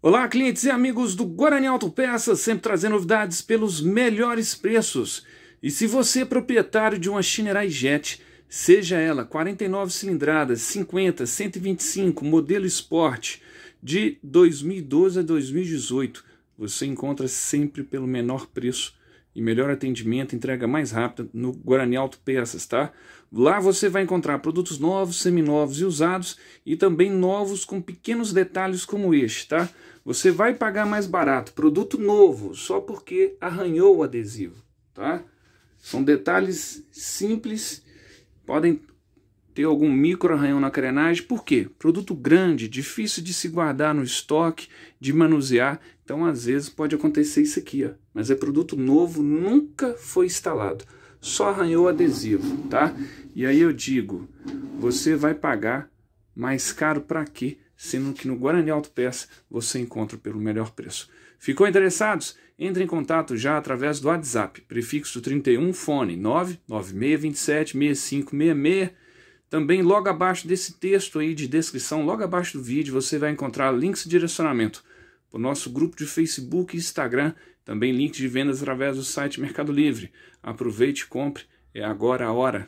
Olá, clientes e amigos do Guarani Peças sempre trazendo novidades pelos melhores preços. E se você é proprietário de uma Shinerai Jet, seja ela 49 cilindradas, 50, 125, modelo Sport, de 2012 a 2018, você encontra sempre pelo menor preço e melhor atendimento, entrega mais rápida no Guarani Alto Peças, tá? Lá você vai encontrar produtos novos, seminovos e usados e também novos com pequenos detalhes como este, tá? Você vai pagar mais barato, produto novo, só porque arranhou o adesivo, tá? São detalhes simples, podem ter algum micro arranhão na carenagem. Por quê? Produto grande, difícil de se guardar no estoque, de manusear. Então, às vezes, pode acontecer isso aqui, ó. Mas é produto novo, nunca foi instalado. Só arranhou adesivo, tá? E aí eu digo, você vai pagar mais caro para quê? Sendo que no Guarani Autopeça você encontra pelo melhor preço. Ficou interessados? Entre em contato já através do WhatsApp, prefixo 31, fone 996276566 também logo abaixo desse texto aí de descrição, logo abaixo do vídeo, você vai encontrar links de direcionamento para o nosso grupo de Facebook e Instagram, também links de vendas através do site Mercado Livre. Aproveite e compre, é agora a hora.